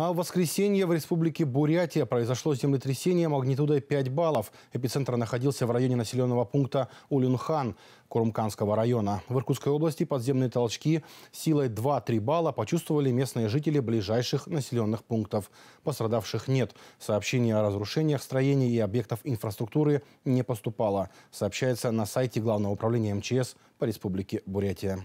А в воскресенье в республике Бурятия произошло землетрясение магнитудой 5 баллов. Эпицентр находился в районе населенного пункта Улюнхан Курумканского района. В Иркутской области подземные толчки силой 2-3 балла почувствовали местные жители ближайших населенных пунктов. Пострадавших нет. Сообщений о разрушениях строений и объектов инфраструктуры не поступало. Сообщается на сайте Главного управления МЧС по республике Бурятия.